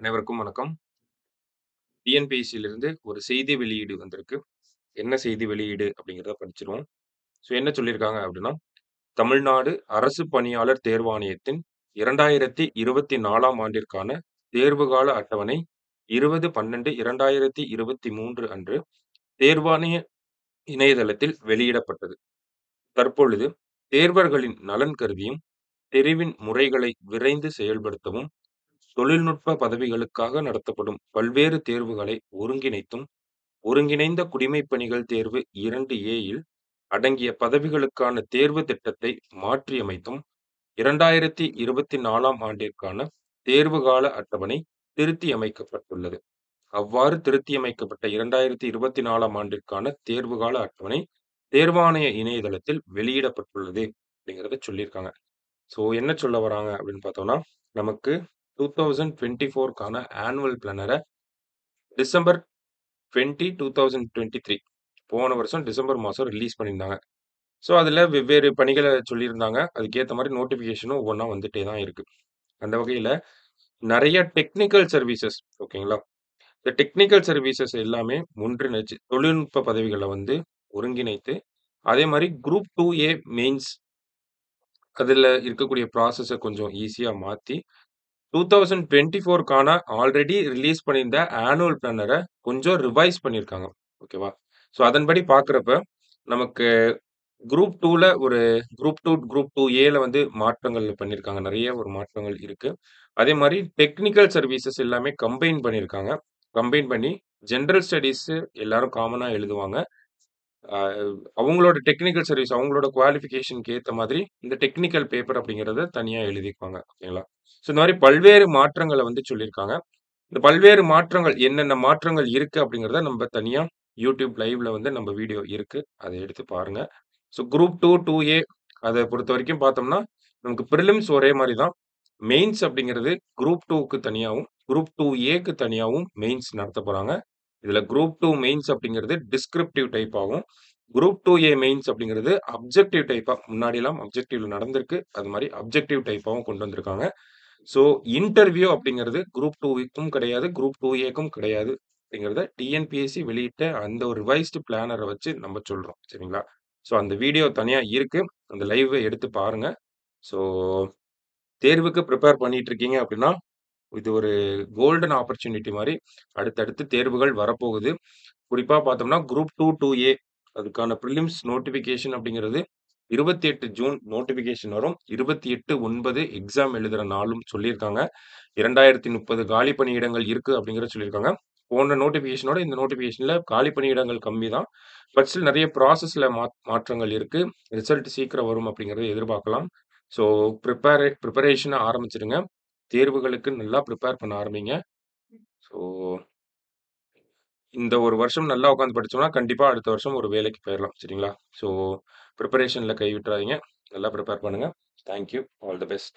அனைவருக்கும் வணக்கம் டிஎன்பிஎஸ்சியிலிருந்து ஒரு செய்தி வெளியீடு வந்திருக்கு என்ன செய்தி வெளியீடு அப்படிங்கிறத படிச்சிருவோம் ஸோ என்ன சொல்லியிருக்காங்க அப்படின்னா தமிழ்நாடு அரசு பணியாளர் தேர்வாணையத்தின் இரண்டாயிரத்தி இருபத்தி நாலாம் ஆண்டிற்கான தேர்வுகால அட்டவணை இருபது பன்னெண்டு இரண்டாயிரத்தி இருபத்தி மூன்று அன்று தேர்வாணைய இணையதளத்தில் வெளியிடப்பட்டது தற்பொழுது தேர்வர்களின் நலன் கருதியும் தெரிவின் முறைகளை விரைந்து செயல்படுத்தவும் தொழில்நுட்ப பதவிகளுக்காக நடத்தப்படும் பல்வேறு தேர்வுகளை ஒருங்கிணைத்தும் ஒருங்கிணைந்த குடிமை பணிகள் தேர்வு இரண்டு ஏயில் அடங்கிய பதவிகளுக்கான தேர்வு திட்டத்தை மாற்றியமைத்தும் இரண்டாயிரத்தி இருபத்தி நாலாம் ஆண்டிற்கான தேர்வு கால அட்டவணை திருத்தியமைக்கப்பட்டுள்ளது அவ்வாறு திருத்தியமைக்கப்பட்ட இரண்டாயிரத்தி இருபத்தி நாலாம் ஆண்டிற்கான தேர்வு கால அட்டவணை தேர்வாணைய இணையதளத்தில் வெளியிடப்பட்டுள்ளது அப்படிங்கிறத சொல்லியிருக்காங்க ஸோ என்ன சொல்ல வராங்க அப்படின்னு பார்த்தோம்னா நமக்கு டூ தௌசண்ட் டுவெண்ட்டி ஃபோர்க்கான ஆனுவல் பிளானரை December twenty two thousand twenty three போன வருஷம் டிசம்பர் மாதம் ரிலீஸ் பண்ணியிருந்தாங்க ஸோ அதில் வெவ்வேறு பணிகளை சொல்லியிருந்தாங்க அதுக்கேற்ற மாதிரி நோட்டிஃபிகேஷனும் ஒவ்வொன்றா வந்துட்டே தான் இருக்குது அந்த வகையில் நிறைய டெக்னிக்கல் சர்வீசஸ் ஓகேங்களா இந்த டெக்னிக்கல் சர்வீசஸ் எல்லாமே ஒன்றிணைச்சு தொழில்நுட்ப பதவிகளை வந்து ஒருங்கிணைத்து அதே மாதிரி குரூப் டூ ஏ மெயின்ஸ் அதில் இருக்கக்கூடிய ப்ராசஸை கொஞ்சம் ஈஸியாக மாற்றி டூ தௌசண்ட் டுவெண்ட்டி ஃபோர்க்கான ஆல்ரெடி ரிலீஸ் பண்ணியிருந்த ஆனுவல் பிளானரை கொஞ்சம் ரிவைஸ் பண்ணியிருக்காங்க ஓகேவா ஸோ அதன்படி பார்க்குறப்ப நமக்கு குரூப் டூவில் ஒரு குரூப் டூ குரூப் டூ ஏல வந்து மாற்றங்கள் பண்ணியிருக்காங்க நிறைய ஒரு மாற்றங்கள் இருக்குது அதே மாதிரி டெக்னிக்கல் சர்வீசஸ் எல்லாமே கம்பைன் பண்ணியிருக்காங்க கம்பைன் பண்ணி ஜென்ரல் ஸ்டடீஸு எல்லாரும் காமனாக எழுதுவாங்க அவங்களோட டெக்னிக்கல் சர்வீஸ் அவங்களோட குவாலிஃபிகேஷனுக்கு ஏற்ற மாதிரி இந்த டெக்னிக்கல் பேப்பர் அப்படிங்கிறத தனியாக எழுதிக்குவாங்க ஓகேங்களா ஸோ இந்த மாதிரி பல்வேறு மாற்றங்களை வந்து சொல்லியிருக்காங்க இந்த பல்வேறு மாற்றங்கள் என்னென்ன மாற்றங்கள் இருக்குது அப்படிங்கிறத நம்ம தனியாக யூடியூப் லைவ்ல வந்து நம்ம வீடியோ இருக்குது அதை எடுத்து பாருங்கள் so group two two A அதை பொறுத்த வரைக்கும் பார்த்தோம்னா நமக்கு ப்ரிலிம்ஸ் ஒரே மாதிரி தான் மெயின்ஸ் அப்படிங்கிறது குரூப் டூக்கு தனியாகவும் குரூப் டூ ஏக்கு தனியாகவும் மெயின்ஸ் நடத்த போகிறாங்க இதில் குரூப் டூ மெயின்ஸ் அப்படிங்கிறது டிஸ்கிரிப்டிவ் டைப் ஆகும் குரூப் டூ ஏ மெயின்ஸ் அப்படிங்கிறது அப்ஜெக்டிவ் டைப்பாக முன்னாடிலாம் அப்ஜெக்டிவ்ல நடந்திருக்கு அது மாதிரி அப்ஜெக்டிவ் டைப்பாகவும் கொண்டு வந்திருக்காங்க ஸோ இன்டர்வியூ அப்படிங்கிறது குரூப் டூக்கும் கிடையாது குரூப் டூ ஏக்கும் கிடையாது அப்படிங்கிறத டிஎன்பிஎஸ்சி வெளியிட்ட அந்த ஒரு ரிவைஸ்டு பிளானரை வச்சு நம்ம சொல்கிறோம் சரிங்களா ஸோ அந்த வீடியோ தனியாக இருக்கு அந்த லைவ் எடுத்து பாருங்கள் ஸோ தேர்வுக்கு ப்ரிப்பேர் பண்ணிகிட்ருக்கீங்க அப்படின்னா இது ஒரு கோல்டன் ஆப்பர்ச்சுனிட்டி மாதிரி அடுத்தடுத்து தேர்வுகள் வரப்போகுது குறிப்பாக பார்த்தோம்னா குரூப் டூ டூ ஏ அதுக்கான ப்ரிலிம்ஸ் நோட்டிஃபிகேஷன் அப்படிங்கிறது இருபத்தி எட்டு ஜூன் நோட்டிஃபிகேஷன் வரும் இருபத்தி எட்டு ஒன்பது எக்ஸாம் எழுதுகிற நாளும் சொல்லியிருக்காங்க இரண்டாயிரத்தி முப்பது காலி பணியிடங்கள் இருக்குது அப்படிங்கிற சொல்லியிருக்காங்க போன நோட்டிஃபிகேஷனோட இந்த நோட்டிஃபிகேஷனில் காலி பணியிடங்கள் கம்மி தான் பட் ஸ்டில் நிறைய ப்ராசஸில் மா மாற்றங்கள் இருக்குது ரிசல்ட் சீக்கிரம் வரும் அப்படிங்கிறத எதிர்பார்க்கலாம் ஸோ ப்ரிப்பேர் ப்ரிப்பரேஷனை ஆரம்பிச்சிருங்க தேர்வுகளுக்கு நல்லா ப்ரிப்பேர் பண்ண ஆரம்பிங்க. ஸோ இந்த ஒரு வருஷம் நல்லா உட்காந்து படிச்சோம்னா, கண்டிப்பாக அடுத்த வருஷம் ஒரு வேலைக்கு போயிடலாம் சரிங்களா? ஸோ, ப்ரிப்பரேஷனில் கை விட்டுறாதீங்க. நல்லா ப்ரிப்பேர் பண்ணுங்கள் thank you. All the best.